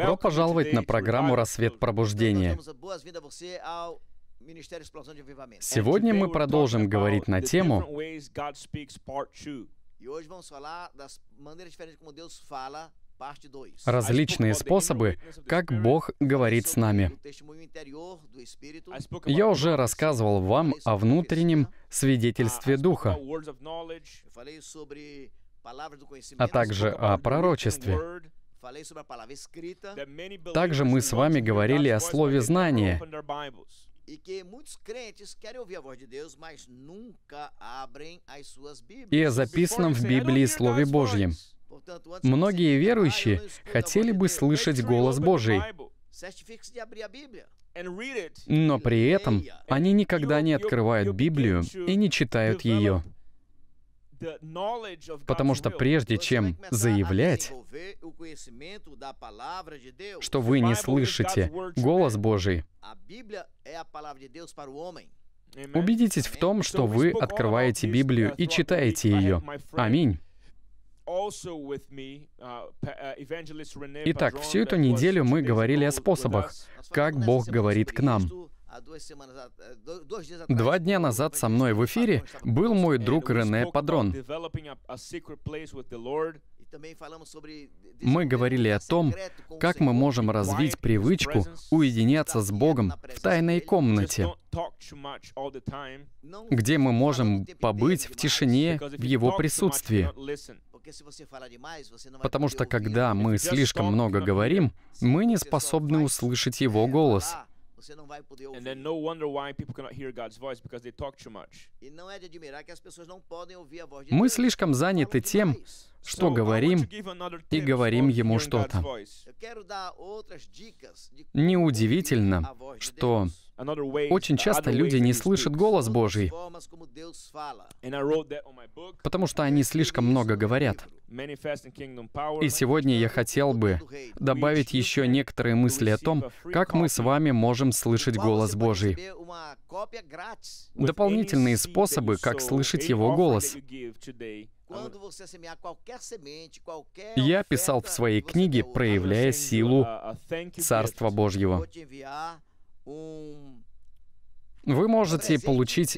Добро пожаловать на программу «Рассвет пробуждения». Сегодня мы продолжим говорить на тему различные способы, как Бог говорит с нами. Я уже рассказывал вам о внутреннем свидетельстве Духа, а также о пророчестве. Также мы с вами говорили о слове знания И о записанном в Библии Слове Божьем. Многие верующие хотели бы слышать голос Божий, но при этом они никогда не открывают Библию и не читают ее. Потому что прежде чем заявлять, что вы не слышите голос Божий, а убедитесь в том, что вы открываете Библию uh, и читаете ее. Аминь. Uh, uh, Итак, всю эту неделю мы говорили о способах, как Бог говорит к нам. А э, Два дня назад со мной в эфире был мой друг Рене Падрон. Мы говорили о том, как мы можем развить привычку уединяться с Богом в тайной комнате, где мы можем побыть в тишине в Его присутствии. Потому что когда мы слишком много говорим, мы не способны услышать Его голос — Você não vai poder ouvir. And then no wonder why people cannot hear God's voice because they talk too much. E não é de admirar que as pessoas não podem ouvir a voz de Deus. Мы слишком заняты тем, что so, говорим и говорим ему что-то. Неудивительно, что очень часто люди не слышат голос Божий, потому что они слишком много говорят. И сегодня я хотел бы добавить еще некоторые мысли о том, как мы с вами можем слышать голос Божий. Дополнительные способы, как слышать Его голос. Я писал в своей книге, проявляя силу uh, uh, Царства Божьего. Вы можете получить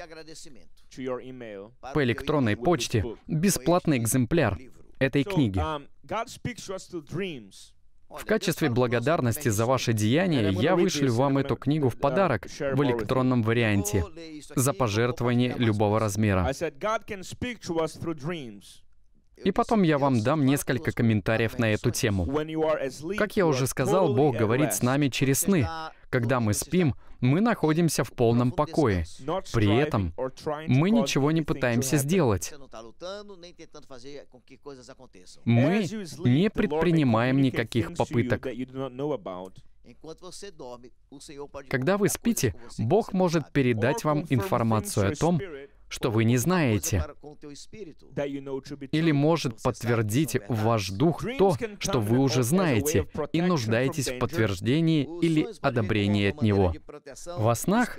по электронной почте бесплатный экземпляр этой книги. Um, в качестве благодарности за ваши деяния я вышлю вам эту книгу в um, подарок в электронном варианте за пожертвование любого размера. И потом я вам дам несколько комментариев на эту тему. Как я уже сказал, Бог говорит с нами через сны. Когда мы спим, мы находимся в полном покое. При этом мы ничего не пытаемся сделать. Мы не предпринимаем никаких попыток. Когда вы спите, Бог может передать вам информацию о том, что вы не знаете. Или может подтвердить в ваш дух то, что вы уже знаете, и нуждаетесь в подтверждении или одобрении от него. Во снах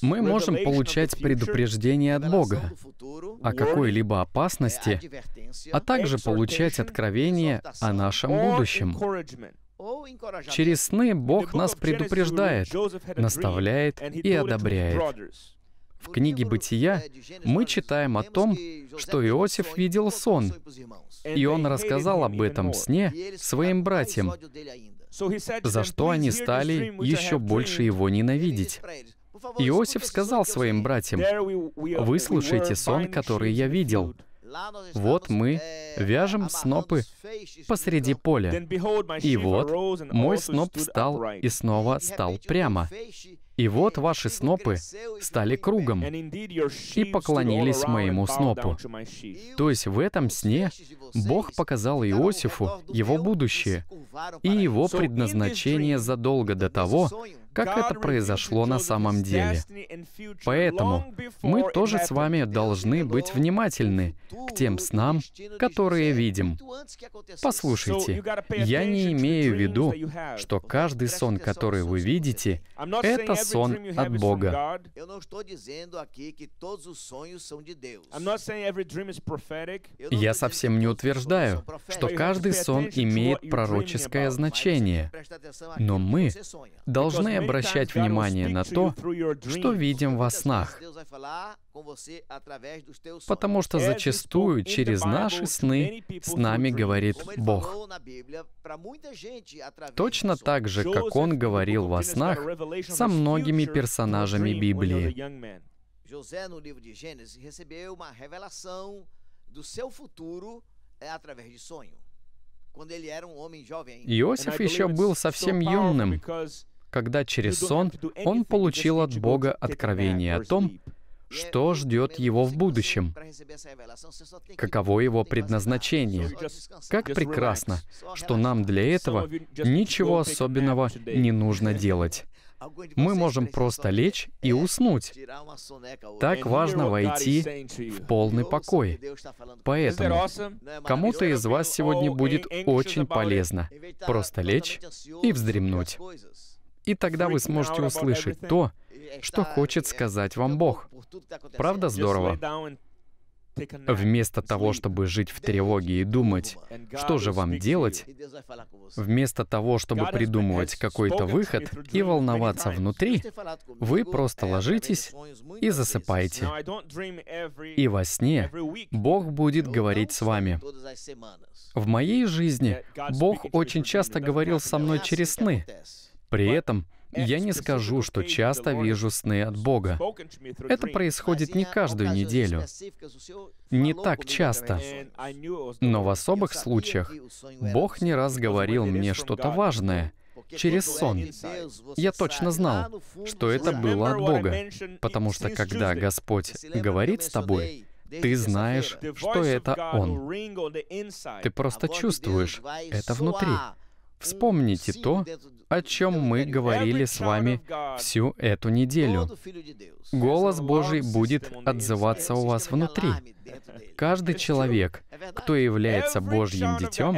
мы можем получать предупреждение от Бога о какой-либо опасности, а также получать откровение о нашем будущем. Через сны Бог нас предупреждает, наставляет и одобряет. В книге «Бытия» мы читаем о том, что Иосиф видел сон, и он рассказал об этом сне своим братьям, за что они стали еще больше его ненавидеть. Иосиф сказал своим братьям, «Выслушайте сон, который я видел. Вот мы вяжем снопы посреди поля. И вот мой сноп встал и снова стал прямо. И вот ваши снопы стали кругом и поклонились моему снопу. То есть в этом сне Бог показал Иосифу его будущее и его предназначение задолго до того, как это произошло на самом деле. Поэтому мы тоже с вами должны быть внимательны к тем снам, которые видим. Послушайте, я не имею в виду, что каждый сон, который вы видите, это сон от Бога. Я совсем не утверждаю, что каждый сон имеет пророческое значение, но мы должны обращать внимание на то, что видим во снах. Потому что зачастую через наши сны с нами говорит Бог. Точно так же, как Он говорил во снах со многими персонажами Библии. José, um e Иосиф еще был совсем юным, когда через сон он получил от Бога откровение о том, что ждет его в будущем? Каково его предназначение? Как прекрасно, что нам для этого ничего особенного не нужно делать. Мы можем просто лечь и уснуть. Так важно войти в полный покой. Поэтому кому-то из вас сегодня будет очень полезно просто лечь и вздремнуть. И тогда вы сможете услышать то, что хочет сказать вам Бог. Правда здорово? Вместо того, чтобы жить в тревоге и думать, что же вам делать, вместо того, чтобы придумывать какой-то выход и волноваться внутри, вы просто ложитесь и засыпаете. И во сне Бог будет говорить с вами. В моей жизни Бог очень часто говорил со мной через сны. При этом я не скажу, что часто вижу сны от Бога. Это происходит не каждую неделю, не так часто. Но в особых случаях Бог не раз говорил мне что-то важное — через сон. Я точно знал, что это было от Бога, потому что когда Господь говорит с тобой, ты знаешь, что это Он. Ты просто чувствуешь это внутри. Вспомните то, о чем мы говорили с вами всю эту неделю. Голос Божий будет отзываться у вас внутри. Каждый человек, кто является Божьим детем,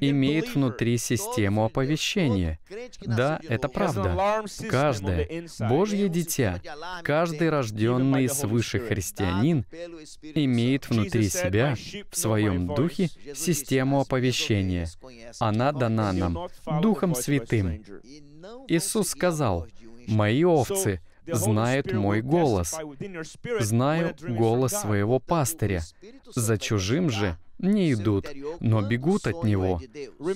имеет внутри систему оповещения. Да, это правда. Каждое Божье дитя, каждый рожденный свыше христианин имеет внутри себя, в своем духе, систему оповещения. Она дана нам Духом Святым. Иисус сказал, «Мои овцы знает мой голос. Знаю голос своего пастыря. За чужим же не идут, но бегут от него,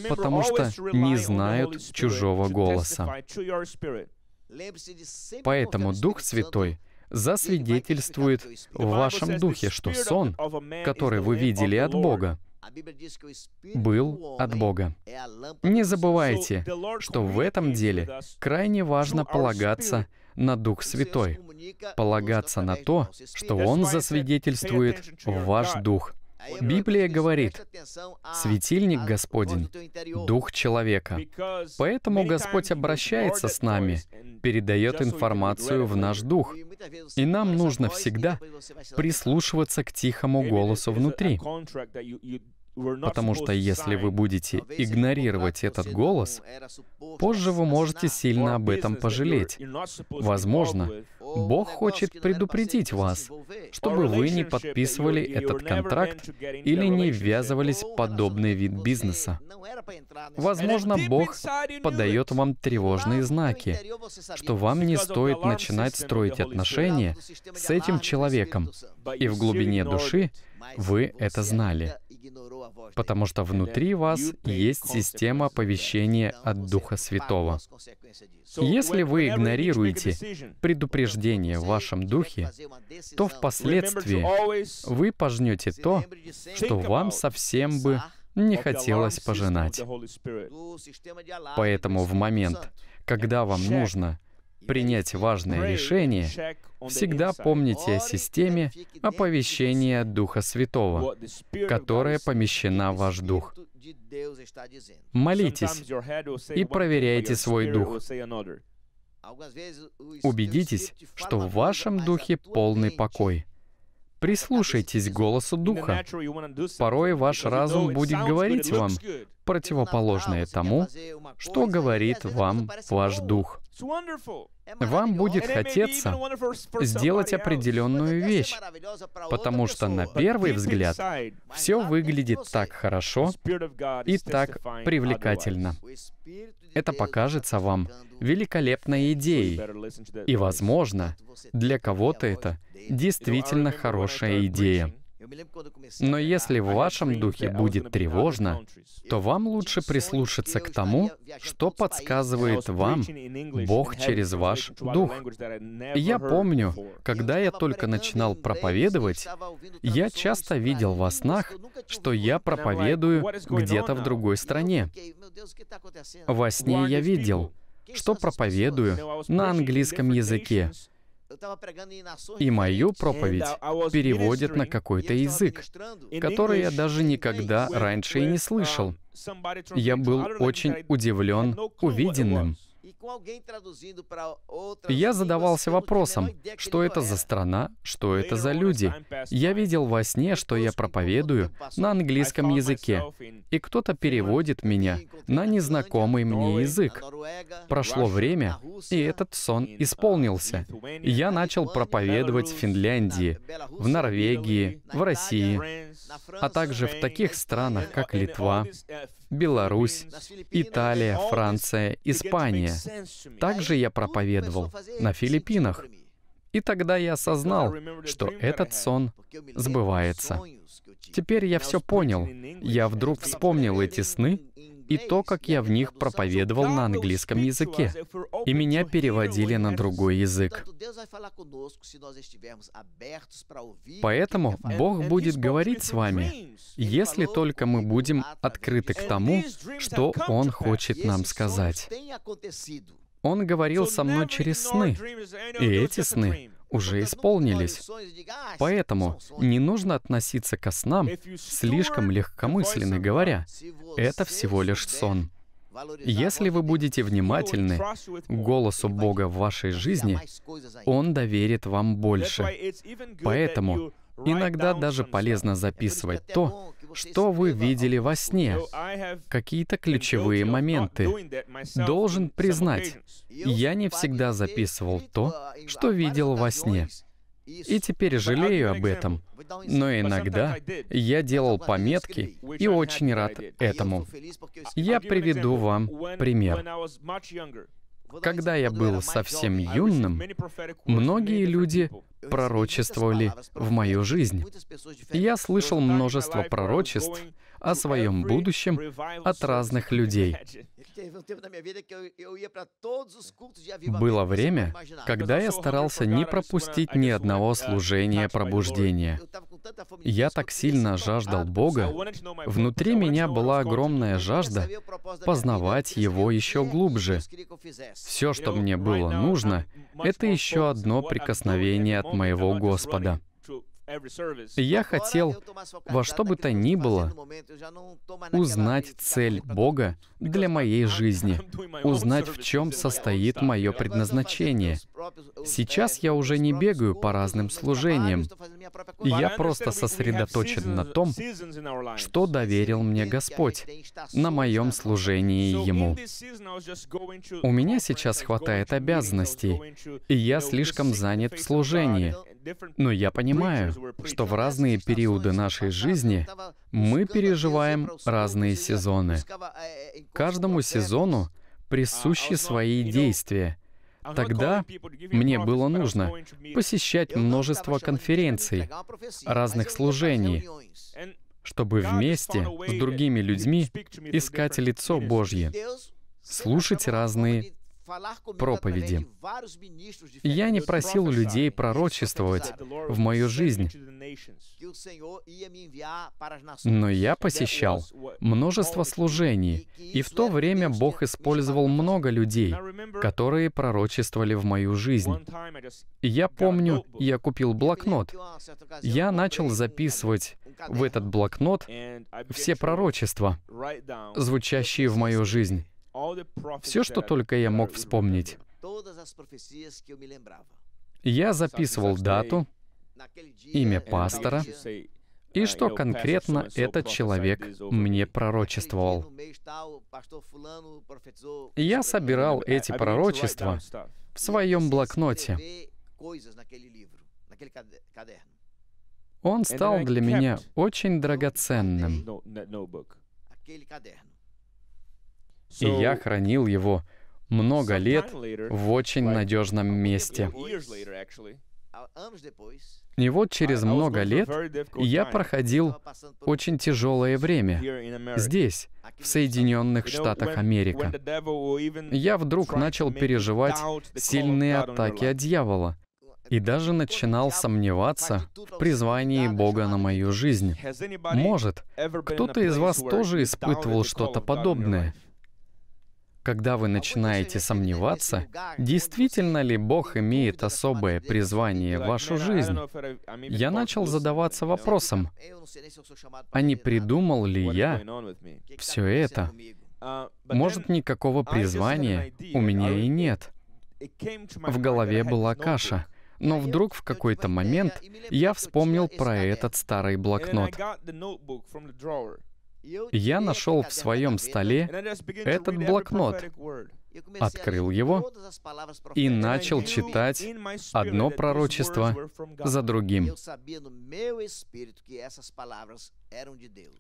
потому что не знают чужого голоса. Поэтому Дух Святой засвидетельствует в вашем духе, что сон, который вы видели от Бога, а был от Бога. Не забывайте, что в этом деле крайне важно полагаться на Дух Святой, полагаться на то, что Он засвидетельствует в ваш Дух. А Библия говорит, а «Светильник Господень — Дух человека». Поэтому Господь обращается с нами, передает информацию в наш Дух, и нам нужно всегда прислушиваться к тихому голосу внутри. Потому что если вы будете игнорировать этот голос, позже вы можете сильно об этом пожалеть. Возможно, Бог хочет предупредить вас, чтобы вы не подписывали этот контракт или не ввязывались в подобный вид бизнеса. Возможно, Бог подает вам тревожные знаки, что вам не стоит начинать строить отношения с этим человеком, и в глубине души вы это знали потому что внутри вас есть система оповещения от Духа Святого. Если вы игнорируете предупреждение в вашем духе, то uh, впоследствии вы пожнете то, что вам совсем бы не хотелось пожинать. Поэтому в момент, когда вам нужно — принять важное решение, всегда помните о системе оповещения Духа Святого, которая помещена в ваш дух. Молитесь и проверяйте свой дух. Убедитесь, что в вашем духе полный покой. Прислушайтесь к голосу Духа. Порой ваш разум будет говорить вам противоположное тому, что говорит вам ваш Дух. Вам будет хотеться сделать определенную вещь, потому что на первый взгляд все выглядит так хорошо и так привлекательно. Это покажется вам великолепной идеей, и, возможно, для кого-то это действительно хорошая идея. Но если в вашем духе а будет тревожно, то вам лучше прислушаться к тому, что подсказывает вам Бог через ваш дух. Я помню, когда я только начинал проповедовать, я часто видел во снах, ну, ну, что я проповедую где-то в другой стране. Ну, во сне я видел, что проповедую на английском языке, и мою проповедь uh, переводят на какой-то язык, который я даже никогда раньше и не слышал. Uh, я был очень удивлен увиденным. Я задавался вопросом, что это за страна, что это за люди. Я видел во сне, что я проповедую на um английском языке, и кто-то переводит меня на незнакомый мне язык. Прошло время, и этот сон uh, исполнился. Я начал проповедовать в Финляндии, в Норвегии, в России, а также в таких странах, как Литва, Беларусь, Италия, Франция, Испания. Также я проповедовал на Филиппинах. И тогда я осознал, что этот сон сбывается. Теперь я все понял. Я вдруг вспомнил эти сны и то, как я в них проповедовал на английском языке, и меня переводили на другой язык. Поэтому Бог будет говорить с вами, если только мы будем открыты к тому, что Он хочет нам сказать. Он говорил со мной через сны, и эти сны уже исполнились. Поэтому не нужно относиться ко снам слишком легкомысленно говоря, это всего лишь сон. Если вы будете внимательны голосу Бога в вашей жизни, Он доверит вам больше. Поэтому иногда даже полезно записывать то, что вы видели во сне? Какие-то ключевые моменты. Должен признать, я не всегда записывал то, что видел во сне. И теперь жалею об этом. Но иногда я делал пометки и очень рад этому. Я приведу вам пример. Когда я был совсем юным, многие люди пророчествовали в мою жизнь. Я слышал множество пророчеств о своем будущем от разных людей. Было время, когда я старался не пропустить ни одного служения пробуждения. Я так сильно жаждал Бога, внутри меня была огромная жажда познавать Его еще глубже. Все, что мне было нужно, это еще одно прикосновение от моего Господа. Я хотел во что бы то ни было узнать цель Бога для моей жизни, узнать, в чем состоит мое предназначение. Сейчас я уже не бегаю по разным служениям. Я просто сосредоточен на том, что доверил мне Господь на моем служении Ему. У меня сейчас хватает обязанностей, и я слишком занят в служении — но я понимаю, что в разные периоды нашей жизни мы переживаем разные сезоны. Каждому сезону присущи свои действия. Тогда мне было нужно посещать множество конференций, разных служений, чтобы вместе с другими людьми искать лицо Божье, слушать разные проповеди. Я не просил людей пророчествовать в мою жизнь, но я посещал множество служений, и в то время Бог использовал много людей, которые пророчествовали в мою жизнь. Я помню, я купил блокнот. Я начал записывать в этот блокнот все пророчества, звучащие в мою жизнь. Все, что только я мог вспомнить. Я записывал дату, имя пастора и что конкретно этот человек мне пророчествовал. Я собирал эти пророчества в своем блокноте. Он стал для меня очень драгоценным и я хранил его много лет в очень надежном месте. И вот через много лет я проходил очень тяжелое время здесь, в Соединенных Штатах Америка. Я вдруг начал переживать сильные атаки от дьявола и даже начинал сомневаться в призвании Бога на мою жизнь. Может, кто-то из вас тоже испытывал что-то подобное — когда вы начинаете сомневаться, действительно ли Бог имеет особое призвание в вашу жизнь, я начал задаваться вопросом, а не придумал ли я все это? Uh, Может, никакого призвания у меня и нет. В голове была каша. А Но вдруг в какой-то момент я вспомнил про этот старый блокнот я нашел в своем столе этот блокнот, открыл его и начал читать одно пророчество за другим.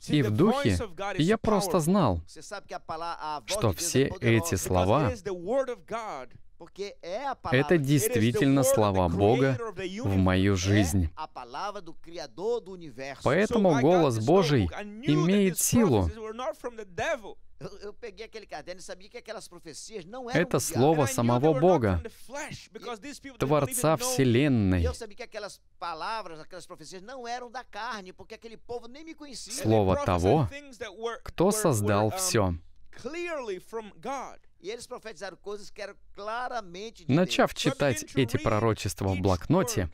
И в духе я просто знал, что все эти слова это действительно слова Бога в мою жизнь. Поэтому голос Божий имеет силу. E Это слово самого Бога, Творца Вселенной. Слово того, кто создал um, все. Начав читать эти пророчества в блокноте,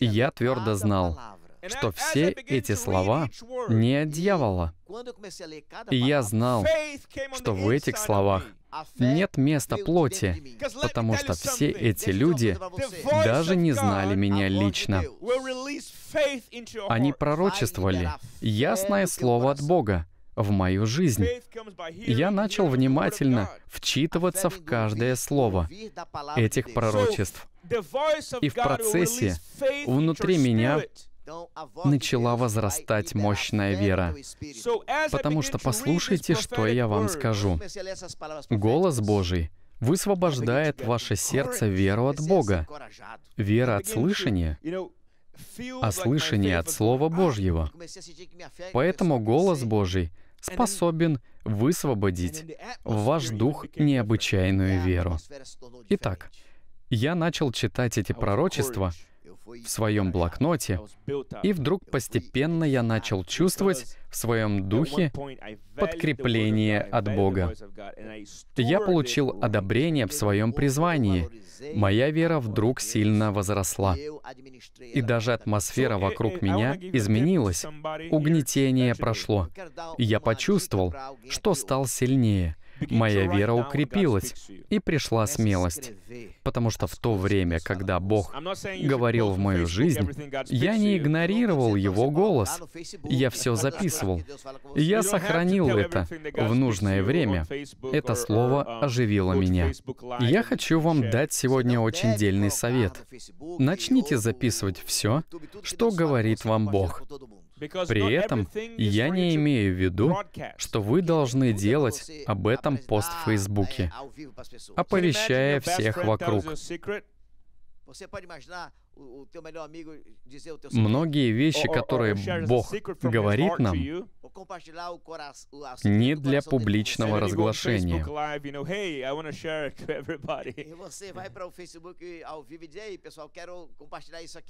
я твердо знал, что все эти слова не от дьявола. И я знал, что в этих словах а нет места плоти, потому что все эти люди даже не знали меня лично. Они пророчествовали ясное слово от Бога, в мою жизнь. Я начал внимательно вчитываться в каждое слово этих пророчеств. И в процессе внутри меня начала возрастать мощная вера. Потому что послушайте, что я вам скажу. Голос Божий высвобождает ваше сердце веру от Бога, вера от слышания, а слышание от Слова Божьего. Поэтому голос Божий — способен высвободить в ваш дух необычайную веру. Итак, я начал читать эти пророчества — в своем блокноте, и вдруг постепенно я начал чувствовать в своем духе подкрепление от Бога. Я получил одобрение в своем призвании. Моя вера вдруг сильно возросла. И даже атмосфера вокруг меня изменилась. Угнетение прошло. я почувствовал, что стал сильнее — моя вера укрепилась, и пришла смелость. Потому что в то время, когда Бог говорил в мою жизнь, я не игнорировал Его голос. Я все записывал. Я сохранил это в нужное время. Это слово uh, оживило меня. Я хочу вам дать сегодня очень дельный совет. Начните записывать все, что говорит вам Бог. При этом я не имею в виду, что вы должны делать об этом пост в Фейсбуке, оповещая всех вокруг. Многие вещи, которые Бог говорит нам, не для публичного разглашения. E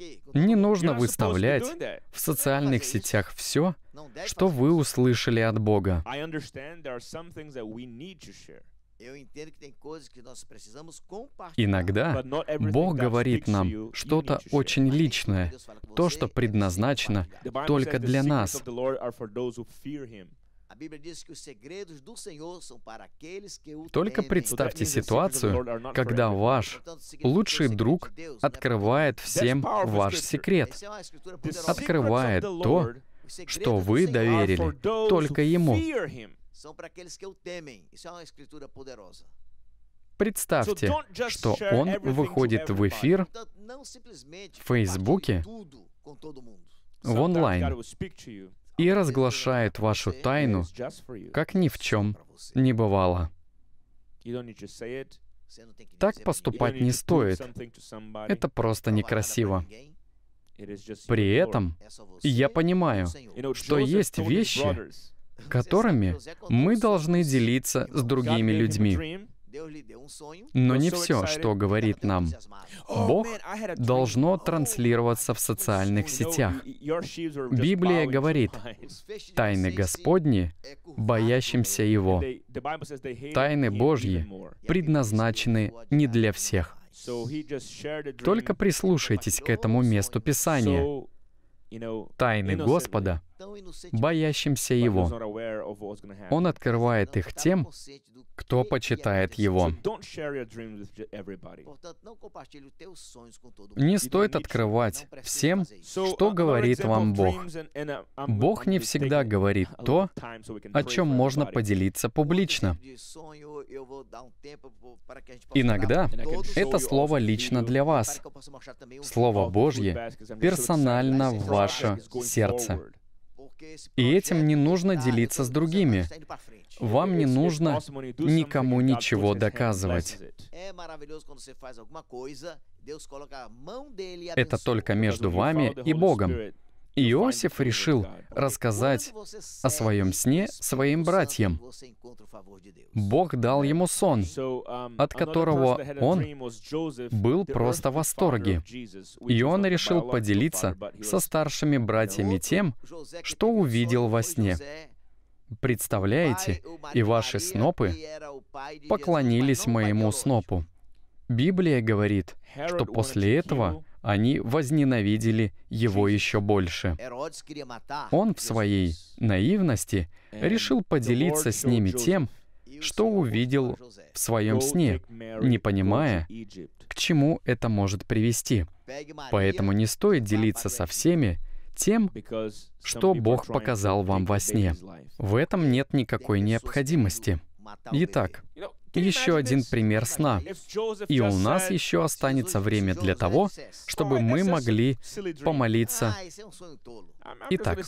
e не нужно выставлять в социальных сетях все, что вы услышали от Бога. Иногда Бог говорит нам что-то очень личное, то, что предназначено только для нас. Только представьте ситуацию, когда ваш лучший друг открывает всем ваш секрет, открывает то, что вы доверили только ему. E Представьте, что он выходит в эфир в Фейсбуке, в онлайн, и разглашает вашу тайну, как ни в чем не бывало. Так поступать не стоит. Это просто некрасиво. При этом я понимаю, e что есть вещи, которыми мы должны делиться с другими людьми. Но не все, что говорит нам Бог, должно транслироваться в социальных сетях. Библия говорит, тайны Господни, боящимся Его. Тайны Божьи предназначены не для всех. Только прислушайтесь к этому месту Писания. Тайны Господа — боящимся Его. Он открывает их тем, кто почитает Его. Не стоит открывать всем, что говорит вам Бог. Бог не всегда говорит то, о чем можно поделиться публично. Иногда это слово лично для вас. Слово Божье персонально в ваше сердце. И этим не нужно делиться с другими. Вам не нужно никому ничего доказывать. Это только между вами и Богом. Иосиф решил, рассказать о своем сне своим братьям. Бог дал ему сон, um, от которого он был просто в восторге. И он решил поделиться со старшими братьями тем, что увидел во сне. Представляете, и ваши снопы поклонились моему снопу. Библия говорит, что после этого они возненавидели его еще больше. Он в своей наивности решил поделиться с ними тем, что увидел в своем сне, не понимая, к чему это может привести. Поэтому не стоит делиться со всеми тем, что Бог показал вам во сне. В этом нет никакой необходимости. Итак, еще один пример сна. И у нас еще останется время для того, чтобы мы могли помолиться. Итак,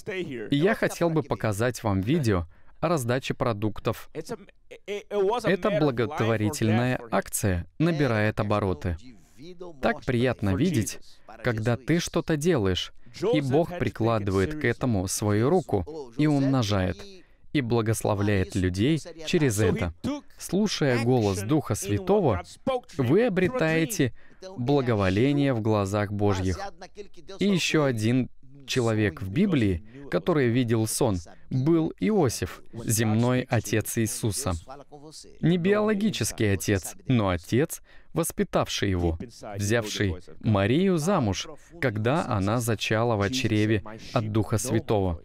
я хотел бы показать вам видео о раздаче продуктов. Это благотворительная акция набирает обороты. Так приятно видеть, когда ты что-то делаешь, и Бог прикладывает к этому свою руку и умножает и благословляет людей через это. Слушая голос Духа Святого, вы обретаете благоволение в глазах Божьих. И еще один человек в Библии, который видел сон, был Иосиф, земной отец Иисуса. Не биологический отец, но отец, воспитавший его, взявший Марию замуж, когда она зачала в чреве от Духа Святого.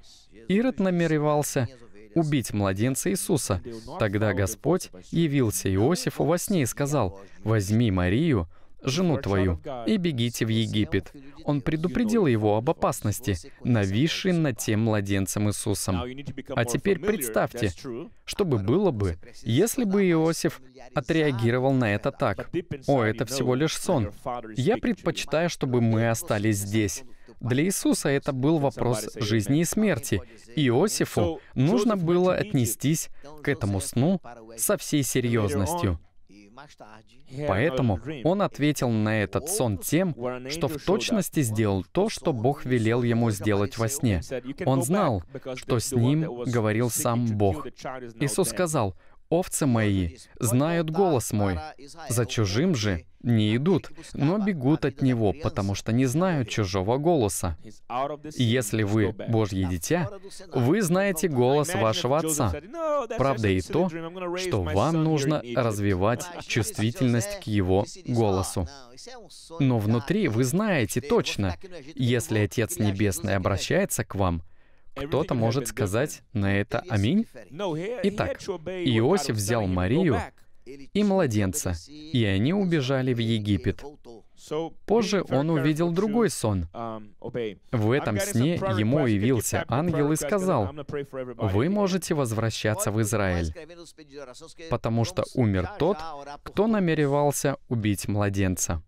Ирод намеревался убить младенца Иисуса. Тогда Господь явился Иосифу во сне и сказал, «Возьми Марию, жену твою, и бегите в Египет. Он предупредил его об опасности, нависшей над тем младенцем Иисусом. А теперь представьте, что бы было бы, если бы Иосиф отреагировал на это так. «О, это всего лишь сон. Я предпочитаю, чтобы мы остались здесь». Для Иисуса это был вопрос жизни и смерти. Иосифу нужно было отнестись к этому сну со всей серьезностью. Поэтому он ответил на этот сон тем, что в точности сделал то, что Бог велел ему сделать во сне. Он знал, что с ним говорил сам Бог. Иисус сказал, Овцы мои знают голос мой, за чужим же не идут, но бегут от него, потому что не знают чужого голоса. Если вы Божье дитя, вы знаете голос вашего отца. Правда и то, что вам нужно развивать чувствительность к его голосу. Но внутри вы знаете точно, если Отец Небесный обращается к вам — кто-то может сказать на это «Аминь». Итак, Иосиф взял Марию и младенца, и они убежали в Египет. Позже он увидел другой сон. Um, в этом сне ему явился ангел и сказал, «Вы можете возвращаться в Израиль, потому что умер тот, кто намеревался убить младенца.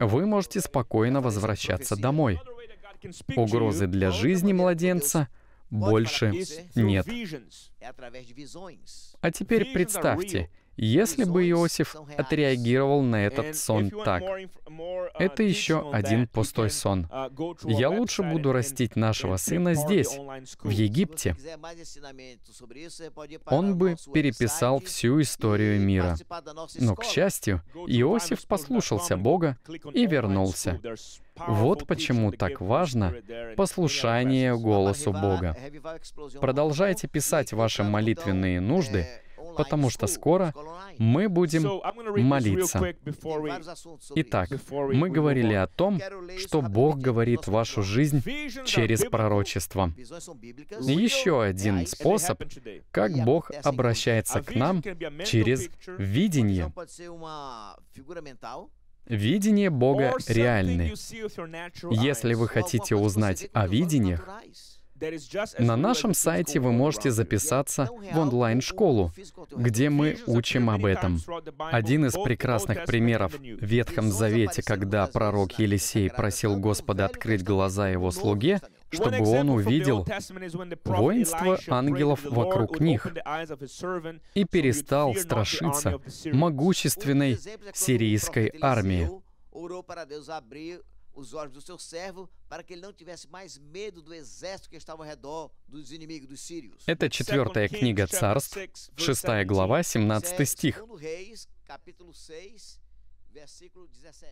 Вы можете спокойно возвращаться домой». Угрозы для жизни младенца больше нет. А теперь представьте, если бы Иосиф отреагировал на этот сон так, uh, это еще один пустой сон. Uh, Я лучше буду растить нашего сына здесь, в Египте. Он бы переписал всю историю мира. Но, к счастью, Иосиф послушался Бога и вернулся. Вот почему так важно послушание голосу Бога. Продолжайте писать ваши молитвенные нужды — потому что скоро мы будем молиться. Итак, мы говорили о том, что Бог говорит вашу жизнь через пророчество. Еще один способ, как Бог обращается к нам через видение. Видение Бога реальны. Если вы хотите узнать о видениях, на нашем сайте вы можете записаться в онлайн-школу, где мы учим об этом. Один из прекрасных примеров в Ветхом Завете, когда пророк Елисей просил Господа открыть глаза его слуге, чтобы он увидел воинство ангелов вокруг них и перестал страшиться могущественной сирийской армии. os olhos do seu servo, para que ele não tivesse mais medo do exército que estava ao redor dos inimigos dos sírios. Это é четвертая книга царств, 6 глава, 17 стих. Reis, capítulo 6, versículo 17.